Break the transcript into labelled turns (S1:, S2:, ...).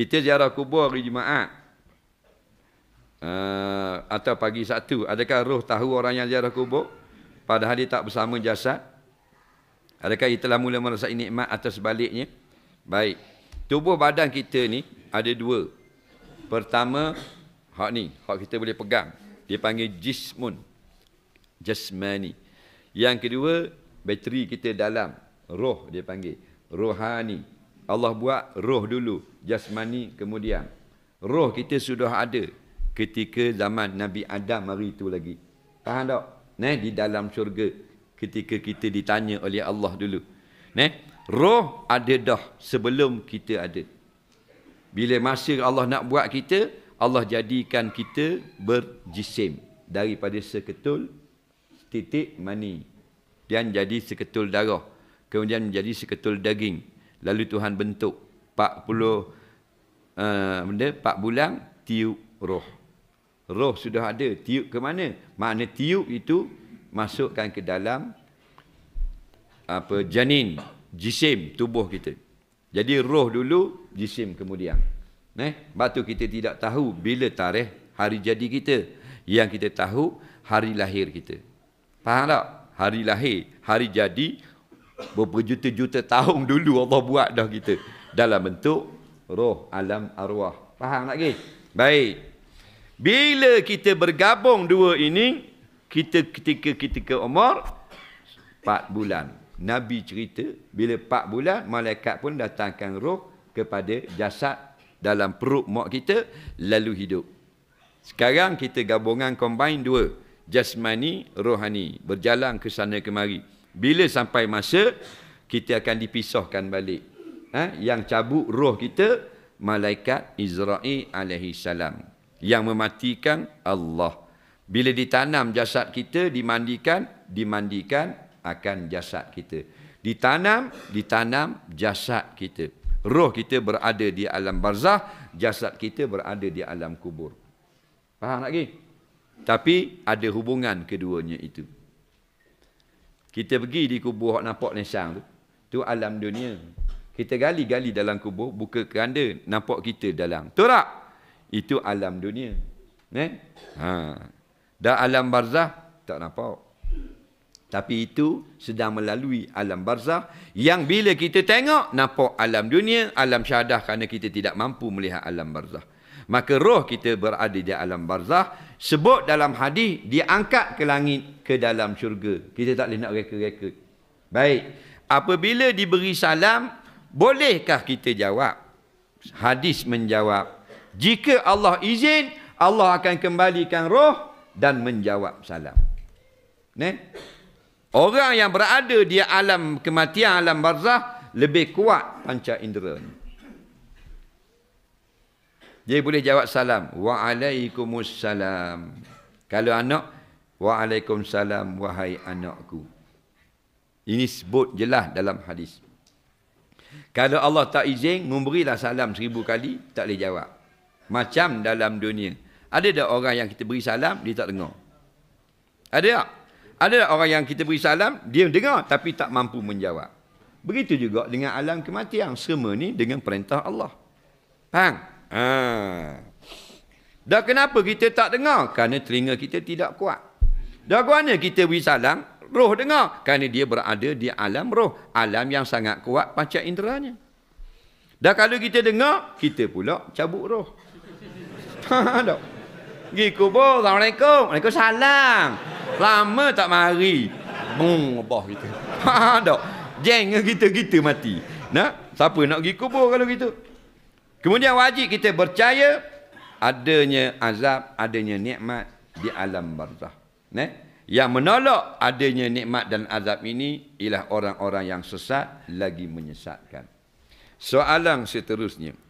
S1: Kita ziarah kubur hari Jumaat. Uh, atau pagi satu. Adakah roh tahu orang yang ziarah kubur? Padahal dia tak bersama jasad. Adakah kita telah mula merasai nikmat atau sebaliknya? Baik. Tubuh badan kita ni ada dua. Pertama, hak ni. Hak kita boleh pegang. Dia panggil jismun. Jasmani. Yang kedua, bateri kita dalam. Roh dia panggil. Rohani. Allah buat roh dulu, jasmani kemudian. Roh kita sudah ada ketika zaman Nabi Adam hari itu lagi. Faham tak? Neh di dalam syurga ketika kita ditanya oleh Allah dulu. Neh roh ada dah sebelum kita ada. Bila masa Allah nak buat kita, Allah jadikan kita berjisim daripada seketul titik mani dan jadi seketul darah kemudian menjadi seketul daging Lalu Tuhan bentuk 40 uh, eh, benda, 4 bulan tiup roh. Roh sudah ada, tiup ke mana? Makna tiup itu masukkan ke dalam apa janin, jisim tubuh kita. Jadi roh dulu, jisim kemudian. Eh, batu kita tidak tahu bila tarikh hari jadi kita. Yang kita tahu hari lahir kita. Faham tak? Hari lahir, hari jadi, berjuta-juta tahun dulu Allah buat dah kita dalam bentuk roh alam arwah. Faham tak lagi? Baik. Bila kita bergabung dua ini, kita ketika kita ke umur empat bulan. Nabi cerita bila empat bulan malaikat pun datangkan roh kepada jasad dalam perut mak kita lalu hidup. Sekarang kita gabungan combine dua, jasmani, rohani, berjalan ke sana kemari. Bila sampai masa kita akan dipisahkan balik. Ha? Yang cabut roh kita malaikat Izrail alaihi salam. Yang mematikan Allah. Bila ditanam jasad kita dimandikan, dimandikan akan jasad kita. Ditanam, ditanam jasad kita. Roh kita berada di alam barzah, jasad kita berada di alam kubur. Faham lagi? Tapi ada hubungan keduanya itu. Kita pergi di kubur Hok nampak nesang tu. Tu alam dunia. Kita gali-gali dalam kubur, buka keranda, nampak kita dalam. Betul tak? Itu alam dunia. Eh? Ha. Dah alam barzah, tak nampak. Tapi itu sedang melalui alam barzah yang bila kita tengok, nampak alam dunia, alam syahadah kerana kita tidak mampu melihat alam barzah maka roh kita berada di alam barzah sebut dalam hadis diangkat ke langit ke dalam syurga kita tak boleh nak reka-reka baik apabila diberi salam bolehkah kita jawab hadis menjawab jika Allah izin Allah akan kembalikan roh dan menjawab salam ne orang yang berada di alam kematian alam barzah lebih kuat panca indera jadi boleh jawab salam. Waalaikumussalam. Kalau anak, Waalaikumsalam wahai anakku. Ini sebut jelas dalam hadis. Kalau Allah tak izin, memberilah salam seribu kali, tak boleh jawab. Macam dalam dunia. Ada tak orang yang kita beri salam, dia tak dengar? Ada tak? Ada tak orang yang kita beri salam, dia dengar tapi tak mampu menjawab? Begitu juga dengan alam kematian. Semua ni dengan perintah Allah. Faham? Ha. Dah kenapa kita tak dengar? Kerana telinga kita tidak kuat. Dah kerana kita beri salam, roh dengar. Kerana dia berada di alam roh. Alam yang sangat kuat panca inderanya. Dah kalau kita dengar, kita pula cabut roh. Ha, ha, tak Pergi kubur, Assalamualaikum. Waalaikumsalam. Lama tak mari. Bung, boh kita. Ha, tak ada. Jeng kita, kita mati. Nak? Siapa nak pergi kubur kalau gitu? Kemudian wajib kita percaya adanya azab, adanya nikmat di alam barzah. Ne? Yang menolak adanya nikmat dan azab ini ialah orang-orang yang sesat lagi menyesatkan. Soalan seterusnya.